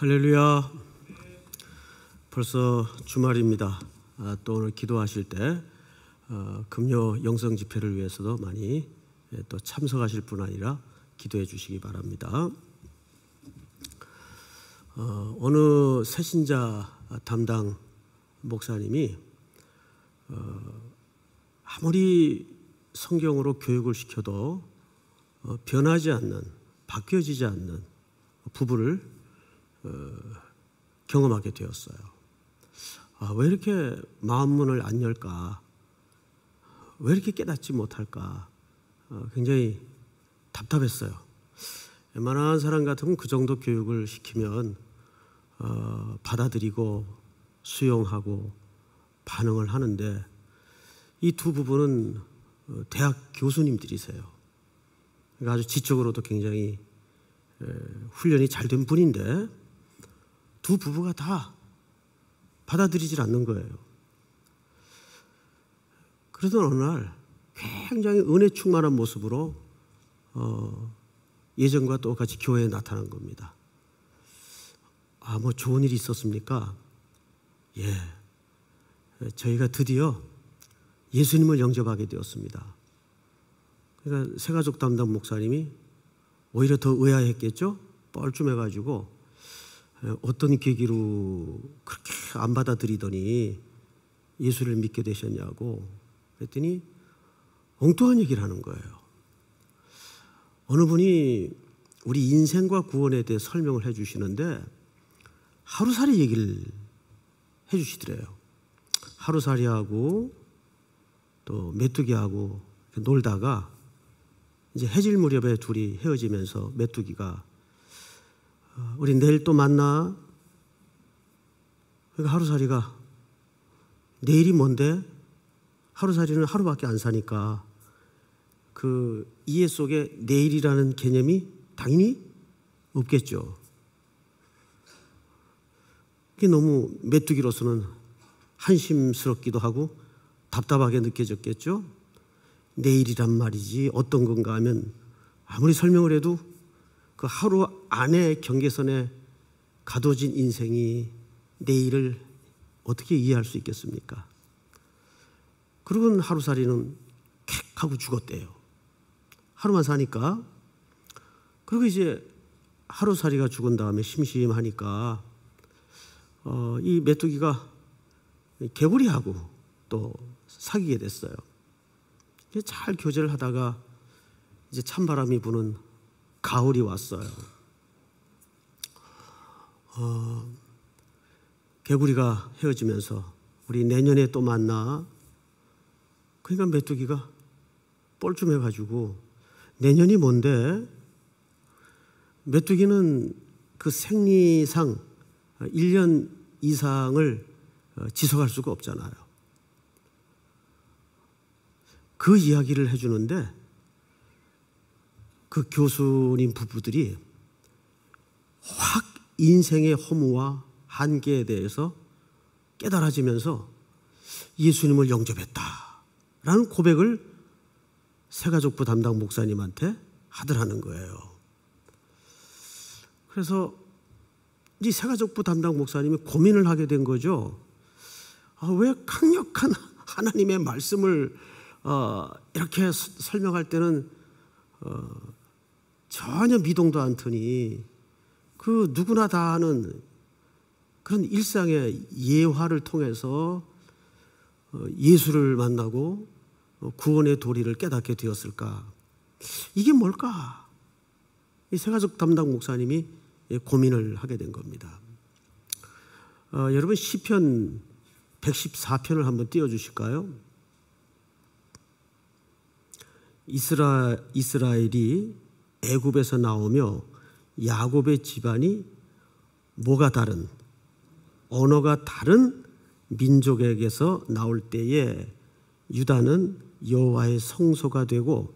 할렐루야. 벌써 주말입니다. 아, 또 오늘 기도하실 때 어, 금요 영성 집회를 위해서도 많이 예, 또 참석하실 뿐 아니라 기도해 주시기 바랍니다. 어, 어느 새신자 담당 목사님이 어, 아무리 성경으로 교육을 시켜도 어, 변하지 않는 바뀌어지지 않는 부부를 어, 경험하게 되었어요. 아, 왜 이렇게 마음 문을 안 열까? 왜 이렇게 깨닫지 못할까? 어, 굉장히 답답했어요. 웬만한 사람 같으면 그 정도 교육을 시키면 어, 받아들이고 수용하고 반응을 하는데 이 두 부분은 어, 대학 교수님들이세요. 그러니까 아주 지적으로도 굉장히 에, 훈련이 잘 된 분인데 두 부부가 다 받아들이질 않는 거예요. 그러던 어느 날 굉장히 은혜 충만한 모습으로 어, 예전과 똑같이 교회에 나타난 겁니다. 아, 뭐 좋은 일이 있었습니까? 예. 저희가 드디어 예수님을 영접하게 되었습니다. 그러니까 새가족 담당 목사님이 오히려 더 의아했겠죠? 뻘쭘해가지고 어떤 계기로 그렇게 안 받아들이더니 예수를 믿게 되셨냐고 그랬더니 엉뚱한 얘기를 하는 거예요. 어느 분이 우리 인생과 구원에 대해 설명을 해 주시는데 하루살이 얘기를 해 주시더래요. 하루살이하고 또 메뚜기하고 놀다가 이제 해질 무렵에 둘이 헤어지면서 메뚜기가 어, 우리 내일 또 만나. 그러니까 하루살이가 내일이 뭔데? 하루살이는 하루밖에 안 사니까 그 이해 속에 내일이라는 개념이 당연히 없겠죠. 그게 너무 메뚜기로서는 한심스럽기도 하고 답답하게 느껴졌겠죠. 내일이란 말이지 어떤 건가 하면 아무리 설명을 해도 그 하루 안에 경계선에 가둬진 인생이 내일을 어떻게 이해할 수 있겠습니까? 그러곤 하루살이는 캑 하고 죽었대요. 하루만 사니까. 그리고 이제 하루살이가 죽은 다음에 심심하니까 어, 이 메뚜기가 개구리하고 또 사귀게 됐어요. 잘 교제를 하다가 이제 찬바람이 부는 가을이 왔어요. 어, 개구리가 헤어지면서 우리 내년에 또 만나. 그러니까 메뚜기가 뻘쭘해가지고 내년이 뭔데? 메뚜기는 그 생리상 1년 이상을 어, 지속할 수가 없잖아요. 그 이야기를 해주는데 그 교수님 부부들이 확 인생의 허무와 한계에 대해서 깨달아지면서 예수님을 영접했다라는 고백을 새가족부 담당 목사님한테 하더라는 거예요. 그래서 이 새가족부 담당 목사님이 고민을 하게 된 거죠. 아, 왜 강력한 하나님의 말씀을 어, 이렇게 설명할 때는 어, 전혀 미동도 않더니 그 누구나 다 아는 그런 일상의 예화를 통해서 어, 예수를 만나고 어, 구원의 도리를 깨닫게 되었을까? 이게 뭘까? 이 세가족 담당 목사님이 예, 고민을 하게 된 겁니다. 어, 여러분 시편 114편을 한번 띄워 주실까요? 이스라 이스라엘이 애굽에서 나오며 야곱의 집안이 뭐가 다른 언어가 다른 민족에게서 나올 때에 유다는 여호와의 성소가 되고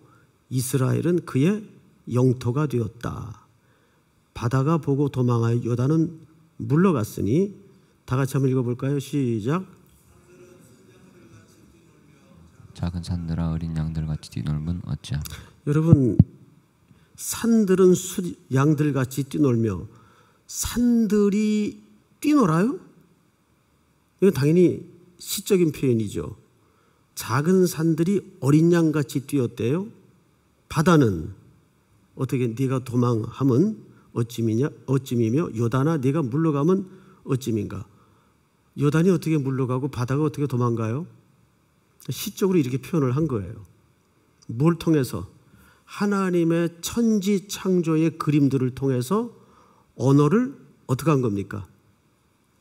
이스라엘은 그의 영토가 되었다. 바다가 보고 도망하여 요단은 물러갔으니 다 같이 한번 읽어볼까요? 시작. 작은 산들아 어린 양들 같이 뛰놀면 어찌 여러분 산들은 수, 양들같이 뛰놀며 산들이 뛰놀아요? 이건 당연히 시적인 표현이죠. 작은 산들이 어린 양같이 뛰었대요. 바다는 어떻게 네가 도망하면 어찌미냐 어찌미며 요단아 네가 물러가면 어찌민가. 요단이 어떻게 물러가고 바다가 어떻게 도망가요? 시적으로 이렇게 표현을 한 거예요. 뭘 통해서 하나님의 천지 창조의 그림들을 통해서 언어를 어떻게 한 겁니까?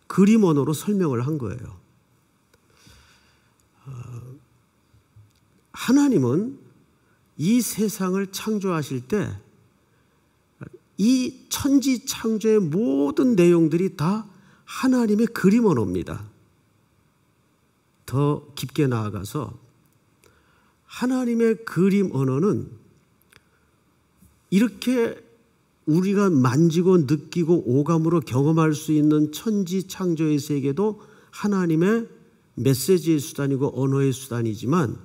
그림 언어로 설명을 한 거예요. 어, 하나님은 이 세상을 창조하실 때 이 천지 창조의 모든 내용들이 다 하나님의 그림 언어입니다. 더 깊게 나아가서 하나님의 그림 언어는 이렇게 우리가 만지고 느끼고 오감으로 경험할 수 있는 천지 창조의 세계도 하나님의 메시지의 수단이고 언어의 수단이지만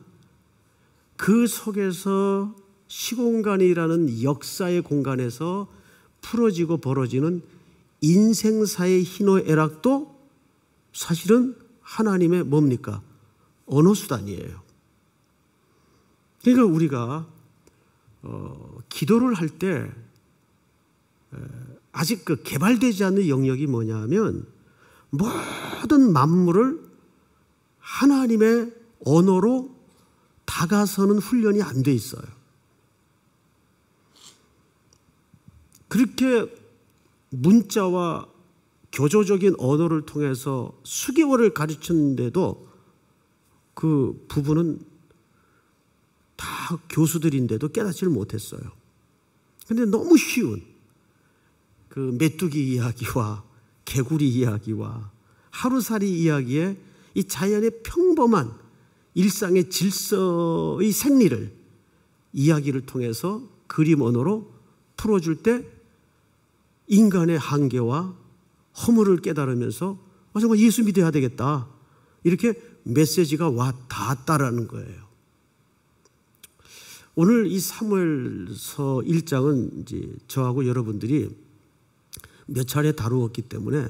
그 속에서 시공간이라는 역사의 공간에서 풀어지고 벌어지는 인생사의 희노애락도 사실은 하나님의 뭡니까? 언어수단이에요. 그러니까 우리가 어, 기도를 할 때 아직 그 개발되지 않은 영역이 뭐냐면 모든 만물을 하나님의 언어로 다가서는 훈련이 안 돼 있어요. 그렇게 문자와 교조적인 언어를 통해서 수개월을 가르쳤는데도 그부분은 다 교수들인데도 깨닫지를 못했어요. 근데 너무 쉬운 그 메뚜기 이야기와 개구리 이야기와 하루살이 이야기에 이 자연의 평범한 일상의 질서의 생리를 이야기를 통해서 그림 언어로 풀어줄 때 인간의 한계와 허물을 깨달으면서 아, 정말 예수 믿어야 되겠다. 이렇게 메시지가 와 닿았다라는 거예요. 오늘 이 사무엘서 1장은 이제 저하고 여러분들이 몇 차례 다루었기 때문에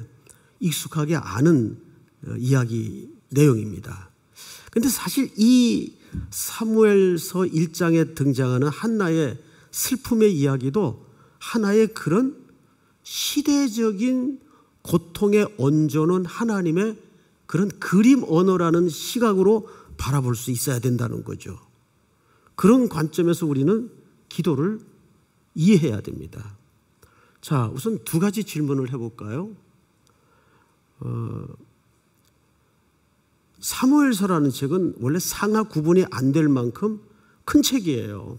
익숙하게 아는 어, 이야기 내용입니다. 근데 사실 이 사무엘서 1장에 등장하는 한나의 슬픔의 이야기도 하나의 그런 시대적인 고통에 얹어놓 하나님의 그런 그림 언어라는 시각으로 바라볼 수 있어야 된다는 거죠. 그런 관점에서 우리는 기도를 이해해야 됩니다. 자, 우선 두 가지 질문을 해볼까요? 어, 사무엘서라는 책은 원래 상하 구분이 안 될 만큼 큰 책이에요.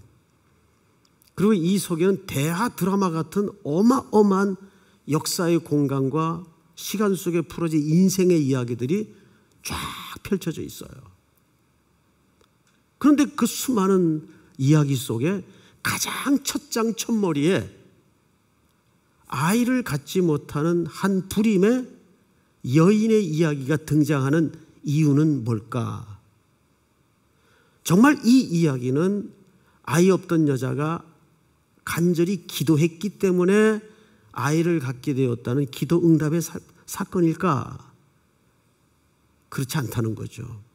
그리고 이 속에는 대하 드라마 같은 어마어마한 역사의 공간과 시간 속에 풀어진 인생의 이야기들이 쫙 펼쳐져 있어요. 그런데 그 수많은 이야기 속에 가장 첫 장 첫머리에 아이를 갖지 못하는 한 불임의 여인의 이야기가 등장하는 이유는 뭘까? 정말 이 이야기는 아이 없던 여자가 간절히 기도했기 때문에 아이를 갖게 되었다는 기도 응답의 사, 건일까 그렇지 않다는 거죠.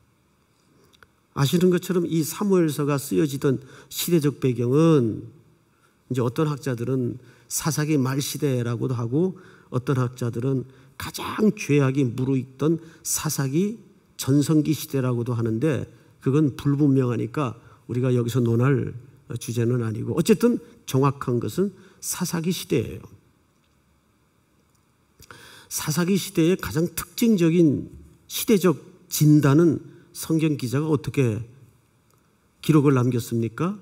아시는 것처럼 이 사무엘서가 쓰여지던 시대적 배경은 이제 어떤 학자들은 사사기 말 시대라고도 하고 어떤 학자들은 가장 죄악이 무르익던 사사기 전성기 시대라고도 하는데 그건 불분명하니까 우리가 여기서 논할 주제는 아니고 어쨌든 정확한 것은 사사기 시대예요. 사사기 시대의 가장 특징적인 시대적 진단은 성경 기자가 어떻게 기록을 남겼습니까?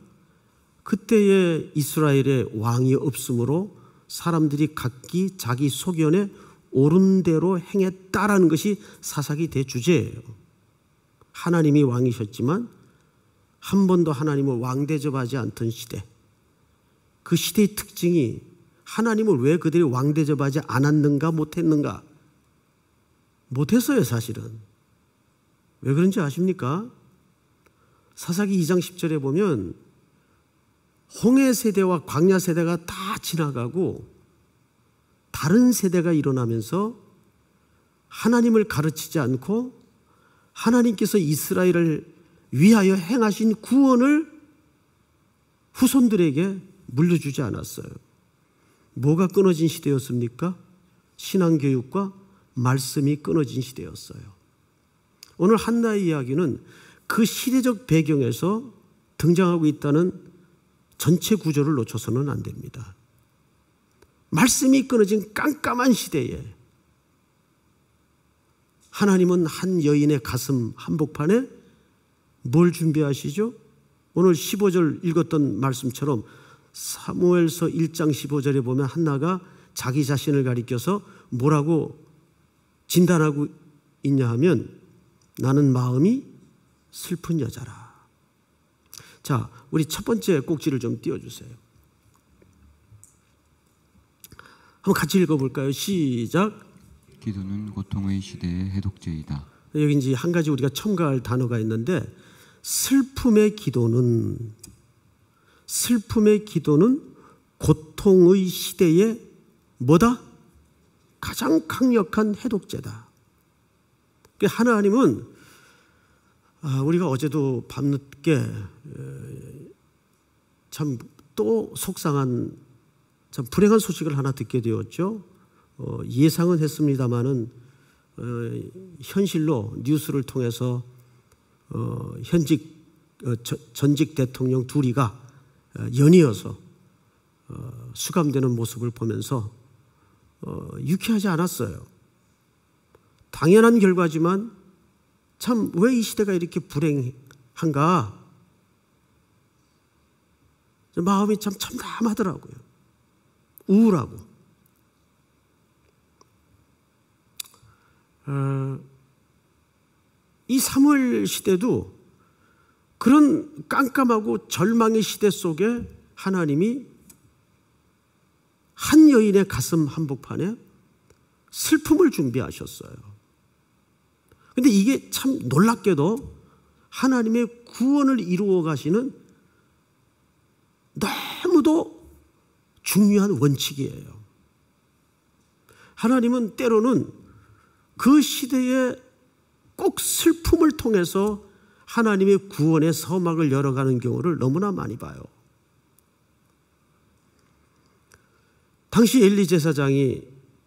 그때의 이스라엘의 왕이 없으므로 사람들이 각기 자기 소견에 옳은 대로 행했다라는 것이 사사기 대주제예요. 하나님이 왕이셨지만 한 번도 하나님을 왕 대접하지 않던 시대. 그 시대의 특징이 하나님을 왜 그들이 왕 대접하지 않았는가 못했는가 못했어요 사실은. 왜 그런지 아십니까? 사사기 2장 10절에 보면 홍해 세대와 광야 세대가 다 지나가고 다른 세대가 일어나면서 하나님을 가르치지 않고 하나님께서 이스라엘을 위하여 행하신 구원을 후손들에게 물려주지 않았어요. 뭐가 끊어진 시대였습니까? 신앙교육과 말씀이 끊어진 시대였어요. 오늘 한나 의 이야기는 그 시대적 배경에서 등장하고 있다는 전체 구조를 놓쳐서는 안 됩니다. 말씀이 끊어진 깜깜한 시대에 하나님은 한 여인의 가슴 한복판에 뭘 준비하시죠? 오늘 15절 읽었던 말씀처럼 사무엘서 1장 15절에 보면 한나가 자기 자신을 가리켜서 뭐라고 진단하고 있냐 하면 나는 마음이 슬픈 여자라. 자, 우리 첫 번째 꼭지를 좀 띄워주세요. 한번 같이 읽어볼까요? 시작. 기도는 고통의 시대의 해독제이다. 여기 이제 한 가지 우리가 첨가할 단어가 있는데 슬픔의 기도는 슬픔의 기도는 고통의 시대에 뭐다? 가장 강력한 해독제다. 그 하나님은 아, 우리가 어제도 밤늦게 참 또 속상한 참 불행한 소식을 하나 듣게 되었죠. 어, 예상은 했습니다마는 어, 현실로 뉴스를 통해서 어, 현직 전직 대통령 둘이가 연이어서 수감되는 모습을 보면서 유쾌하지 않았어요. 당연한 결과지만 참 왜 이 시대가 이렇게 불행한가? 마음이 참 참담하더라고요. 우울하고. 어, 이 3월 시대도 그런 깜깜하고 절망의 시대 속에 하나님이 한 여인의 가슴 한복판에 슬픔을 준비하셨어요. 근데 이게 참 놀랍게도 하나님의 구원을 이루어 가시는 너무도 중요한 원칙이에요. 하나님은 때로는 그 시대에 꼭 슬픔을 통해서 하나님의 구원의 서막을 열어가는 경우를 너무나 많이 봐요. 당시 엘리 제사장이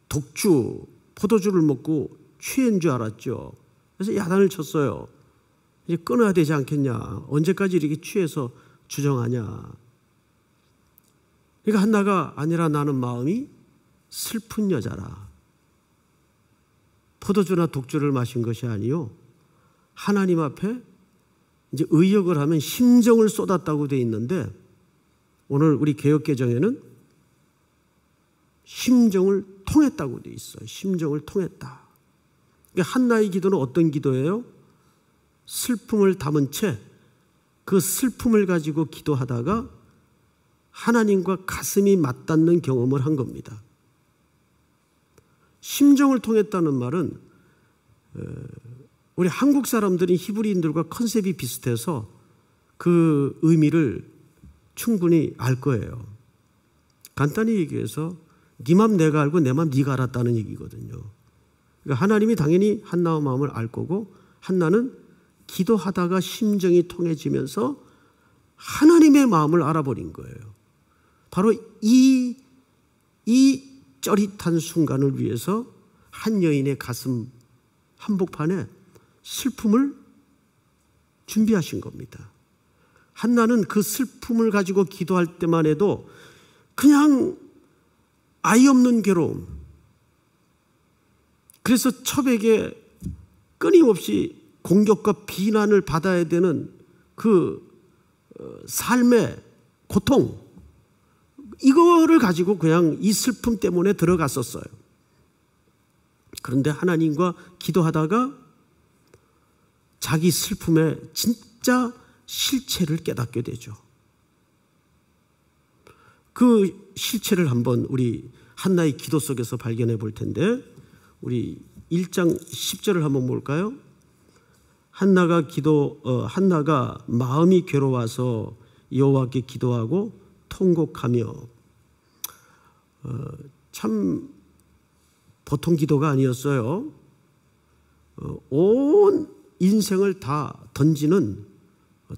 독주, 포도주를 먹고 취한 줄 알았죠. 그래서 야단을 쳤어요. 이제 끊어야 되지 않겠냐. 언제까지 이렇게 취해서 주정하냐. 그러니까 한나가 아니라 나는 마음이 슬픈 여자라. 포도주나 독주를 마신 것이 아니요. 하나님 앞에 이제 의역을 하면 심정을 쏟았다고 돼 있는데 오늘 우리 개혁 개정에는 심정을 통했다고 돼 있어요. 심정을 통했다. 그러니까 한나의 기도는 어떤 기도예요? 슬픔을 담은 채 그 슬픔을 가지고 기도하다가 하나님과 가슴이 맞닿는 경험을 한 겁니다. 심정을 통했다는 말은 우리 한국 사람들이 히브리인들과 컨셉이 비슷해서 그 의미를 충분히 알 거예요. 간단히 얘기해서 네맘 내가 알고 내맘 네가 알았다는 얘기거든요. 그러니까 하나님이 당연히 한나의 마음을 알 거고 한나는 기도하다가 심정이 통해지면서 하나님의 마음을 알아버린 거예요. 바로 이, 이 쩌릿한 순간을 위해서 한 여인의 가슴 한복판에 슬픔을 준비하신 겁니다. 한나는 그 슬픔을 가지고 기도할 때만 해도 그냥 아이 없는 괴로움, 그래서 첩에게 끊임없이 공격과 비난을 받아야 되는 그 어, 삶의 고통 이거를 가지고 그냥 이 슬픔 때문에 들어갔었어요. 그런데 하나님과 기도하다가 자기 슬픔의 진짜 실체를 깨닫게 되죠. 그 실체를 한번 우리 한나의 기도 속에서 발견해 볼 텐데 우리 1장 10절을 한번 볼까요? 한나가 기도 어, 한나가 마음이 괴로워서 여호와께 기도하고 통곡하며 어, 참 보통 기도가 아니었어요. 어, 온 인생을 다 던지는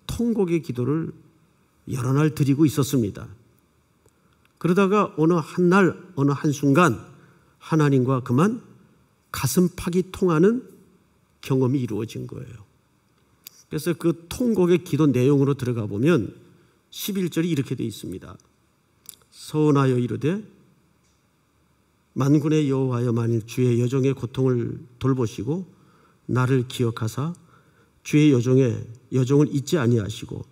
통곡의 기도를 여러 날 드리고 있었습니다. 그러다가 어느 한 날 어느 한순간 하나님과 그만 가슴팍이 통하는 경험이 이루어진 거예요. 그래서 그 통곡의 기도 내용으로 들어가 보면 11절이 이렇게 되어 있습니다. 서원하여 이르되 만군의 여호와여 만일 주의 여종의 고통을 돌보시고 나를 기억하사 주의 여종의 여종을 잊지 아니하시고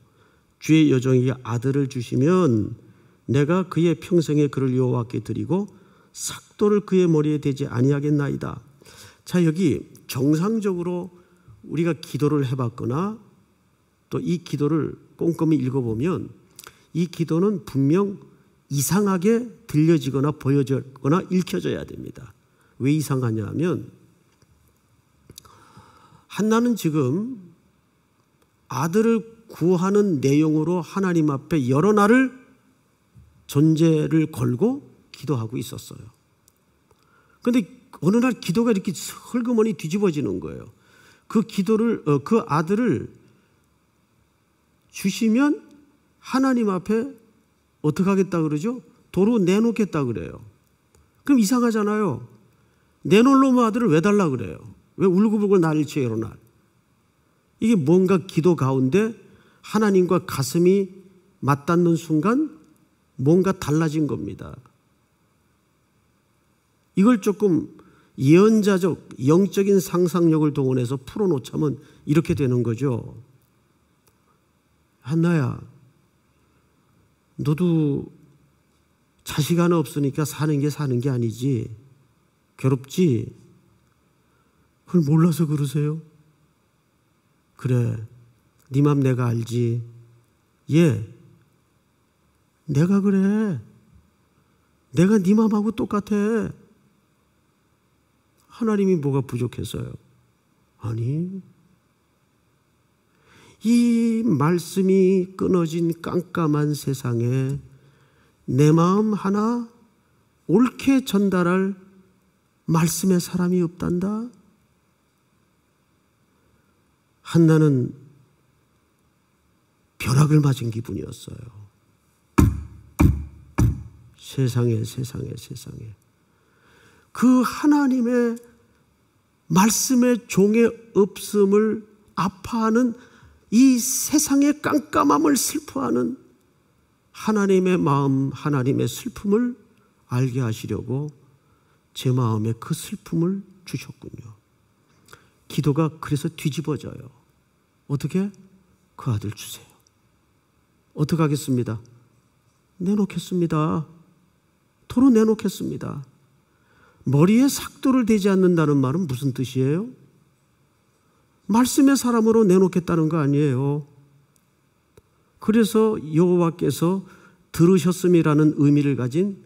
주의 여종에게 아들을 주시면 내가 그의 평생에 그를 여호와께 드리고 삭도를 그의 머리에 대지 아니하겠나이다. 자, 여기 정상적으로 우리가 기도를 해봤거나 또 이 기도를 꼼꼼히 읽어보면 이 기도는 분명 이상하게 들려지거나 보여지거나 읽혀져야 됩니다. 왜 이상하냐 하면 한나는 지금 아들을 구하는 내용으로 하나님 앞에 여러 날을 존재를 걸고 기도하고 있었어요. 근데 어느 날 기도가 이렇게 설그머니 뒤집어지는 거예요. 그 기도를 어, 그 아들을 주시면 하나님 앞에 어떻게 하겠다 그러죠? 도로 내놓겠다 그래요. 그럼 이상하잖아요. 내놓으려면 아들을 왜 달라 그래요? 왜 울고불고 난리치게 일어날? 이게 뭔가 기도 가운데 하나님과 가슴이 맞닿는 순간 뭔가 달라진 겁니다. 이걸 조금 예언자적 영적인 상상력을 동원해서 풀어놓자면 이렇게 되는 거죠. 한나야, 너도 자식 하나 없으니까 사는 게 사는 게 아니지. 괴롭지? 그걸 몰라서 그러세요? 그래, 네맘 내가 알지. 예, 내가 그래. 내가 네 맘하고 똑같아. 하나님이 뭐가 부족해서요? 아니, 이 말씀이 끊어진 깜깜한 세상에 내 마음 하나 옳게 전달할 말씀의 사람이 없단다. 한나는 벼락을 맞은 기분이었어요. 세상에, 세상에, 세상에. 그 하나님의 말씀의 종의 없음을 아파하는 이 세상의 깜깜함을 슬퍼하는 하나님의 마음, 하나님의 슬픔을 알게 하시려고 제 마음에 그 슬픔을 주셨군요. 기도가 그래서 뒤집어져요. 어떻게? 그 아들 주세요. 어떻게 하겠습니다? 내놓겠습니다. 도로 내놓겠습니다. 머리에 삭도를 대지 않는다는 말은 무슨 뜻이에요? 말씀의 사람으로 내놓겠다는 거 아니에요. 그래서 여호와께서 들으셨음이라는 의미를 가진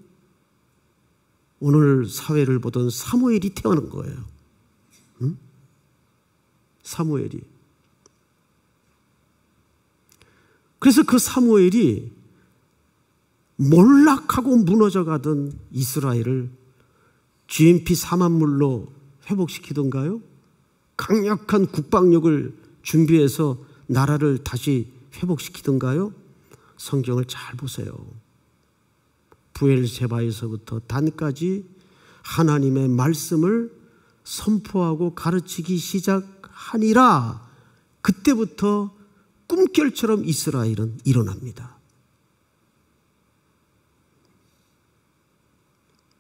오늘 사회를 보던 사무엘이 태어난 거예요. 응? 사무엘이. 그래서 그 사무엘이 몰락하고 무너져 가던 이스라엘을 GMP 사만물로 회복시키던가요? 강력한 국방력을 준비해서 나라를 다시 회복시키던가요? 성경을 잘 보세요. 부엘세바에서부터 단까지 하나님의 말씀을 선포하고 가르치기 시작하니라 그때부터 꿈결처럼 이스라엘은 일어납니다.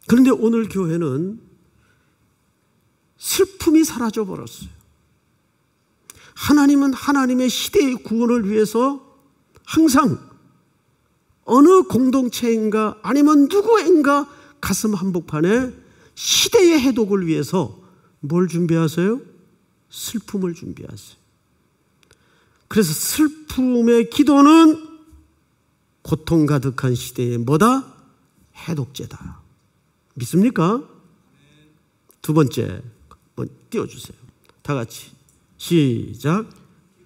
그런데 오늘 교회는 슬픔이 사라져 버렸어요. 하나님은 하나님의 시대의 구원을 위해서 항상 어느 공동체인가 아니면 누구인가 가슴 한복판에 시대의 해독을 위해서 뭘 준비하세요? 슬픔을 준비하세요. 그래서 슬픔의 기도는 고통 가득한 시대의 뭐다? 해독제다. 믿습니까? 두 번째 띄워주세요. 다 같이 시작.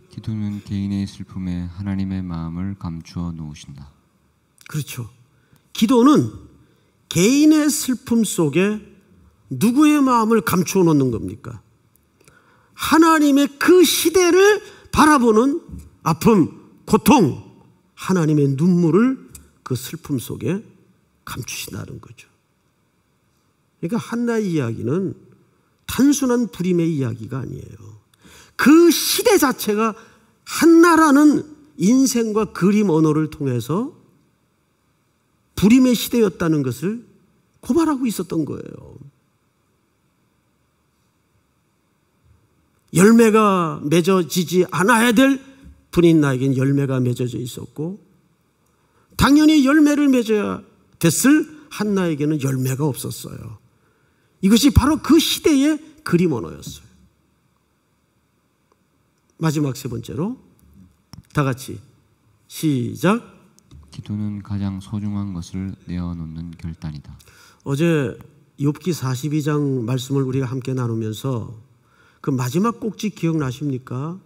기도는 개인의 슬픔에 하나님의 마음을 감추어 놓으신다. 그렇죠. 기도는 개인의 슬픔 속에 누구의 마음을 감추어 놓는 겁니까? 하나님의 그 시대를 바라보는 아픔, 고통, 하나님의 눈물을 그 슬픔 속에 감추신다는 거죠. 그러니까 한나의 이야기는 단순한 불임의 이야기가 아니에요. 그 시대 자체가 한나라는 인생과 그림 언어를 통해서 불임의 시대였다는 것을 고발하고 있었던 거예요. 열매가 맺어지지 않아야 될 분인 나에겐 열매가 맺어져 있었고, 당연히 열매를 맺어야 됐을 한나에게는 열매가 없었어요. 이것이 바로 그 시대의 그림 언어였어요. 마지막 세 번째로 다 같이 시작. 기도는 가장 소중한 것을 내어놓는 결단이다. 어제 욥기 42장 말씀을 우리가 함께 나누면서 그 마지막 꼭지 기억나십니까?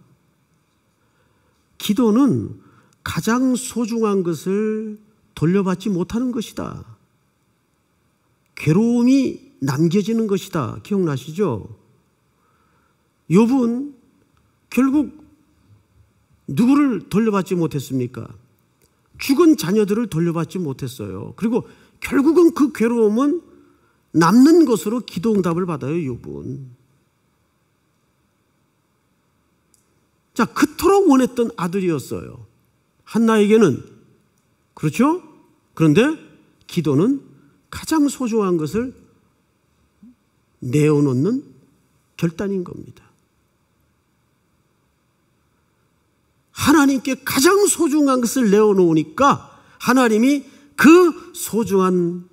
기도는 가장 소중한 것을 돌려받지 못하는 것이다. 괴로움이 남겨지는 것이다. 기억나시죠? 욥은 결국 누구를 돌려받지 못했습니까? 죽은 자녀들을 돌려받지 못했어요. 그리고 결국은 그 괴로움은 남는 것으로 기도 응답을 받아요, 욥은. 자, 그토록 원했던 아들이었어요. 한나에게는 그렇죠? 그런데 기도는 가장 소중한 것을 내어놓는 결단인 겁니다. 하나님께 가장 소중한 것을 내어놓으니까 하나님이 그 소중한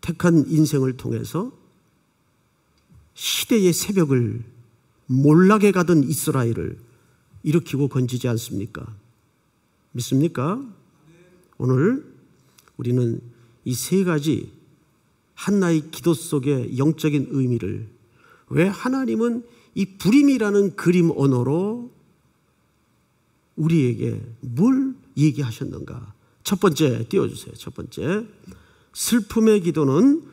택한 인생을 통해서 시대의 새벽을 몰락에 가던 이스라엘을 일으키고 건지지 않습니까? 믿습니까? 오늘 우리는 이 세 가지 한나의 기도 속에 영적인 의미를 왜 하나님은 이 불임이라는 그림 언어로 우리에게 뭘 얘기하셨는가? 첫 번째 띄워주세요. 첫 번째 슬픔의 기도는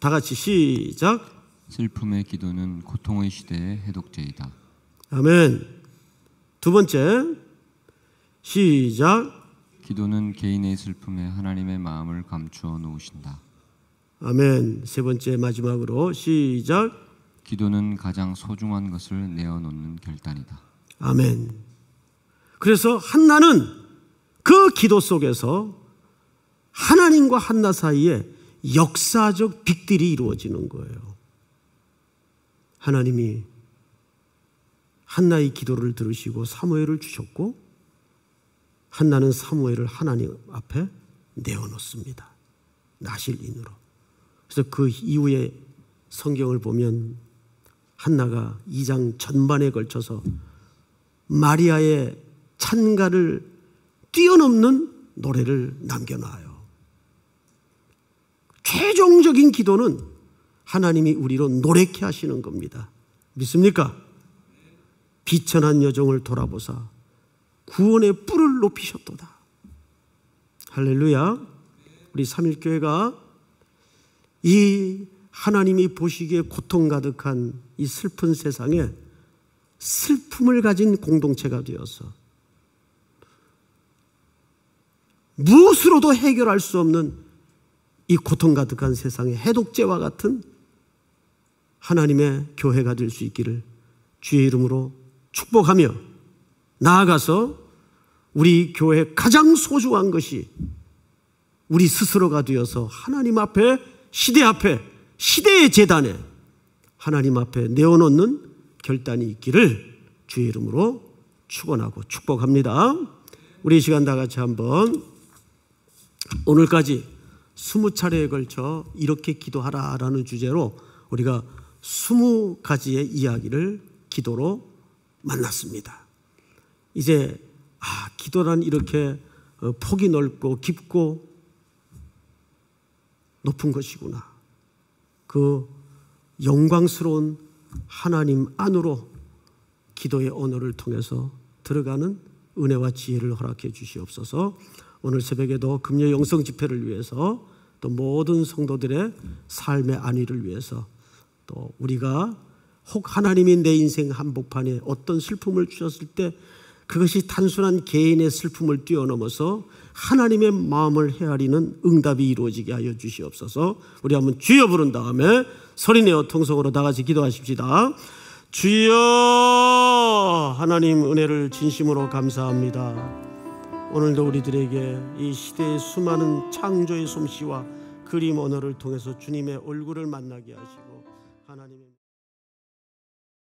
다 같이 시작. 슬픔의 기도는 고통의 시대의 해독제이다. 아멘. 두 번째 시작. 기도는 개인의 슬픔에 하나님의 마음을 감추어 놓으신다. 아멘. 세 번째 마지막으로 시작. 기도는 가장 소중한 것을 내어놓는 결단이다. 아멘. 그래서 한나는 그 기도 속에서 하나님과 한나 사이에 역사적 빅딜이 이루어지는 거예요. 하나님이 한나의 기도를 들으시고 사무엘을 주셨고 한나는 사무엘을 하나님 앞에 내어놓습니다. 나실인으로. 그래서 그 이후에 성경을 보면 한나가 2장 전반에 걸쳐서 마리아의 찬가를 뛰어넘는 노래를 남겨놔요. 최종적인 기도는 하나님이 우리로 노래케 하시는 겁니다. 믿습니까? 비천한 여정을 돌아보사 구원의 뿔을 높이셨도다. 할렐루야. 우리 3일교회가 이 하나님이 보시기에 고통 가득한 이 슬픈 세상에 슬픔을 가진 공동체가 되어서 무엇으로도 해결할 수 없는 이 고통 가득한 세상의 해독제와 같은 하나님의 교회가 될 수 있기를 주의 이름으로 축복하며 나아가서 우리 교회 가장 소중한 것이 우리 스스로가 되어서 하나님 앞에 시대 앞에 시대의 재단에 하나님 앞에 내어놓는 결단이 있기를 주의 이름으로 축원하고 축복합니다. 우리 시간 다 같이 한번 오늘까지 스무 차례에 걸쳐 이렇게 기도하라라는 주제로 우리가 스무 가지의 이야기를 기도로 만났습니다. 이제 아, 기도란 이렇게 어, 폭이 넓고 깊고 높은 것이구나. 그 영광스러운 하나님 안으로 기도의 언어를 통해서 들어가는 은혜와 지혜를 허락해 주시옵소서. 오늘 새벽에도 금요 영성 집회를 위해서 또 모든 성도들의 삶의 안위를 위해서 또 우리가 혹 하나님이 내 인생 한복판에 어떤 슬픔을 주셨을 때 그것이 단순한 개인의 슬픔을 뛰어넘어서 하나님의 마음을 헤아리는 응답이 이루어지게 하여 주시옵소서. 우리 한번 주여 부른 다음에 소리내어 통성으로 다 같이 기도하십시다. 주여 하나님 은혜를 진심으로 감사합니다. 오늘도 우리들에게 이 시대의 수많은 창조의 솜씨와 그림 언어를 통해서 주님의 얼굴을 만나게 하시고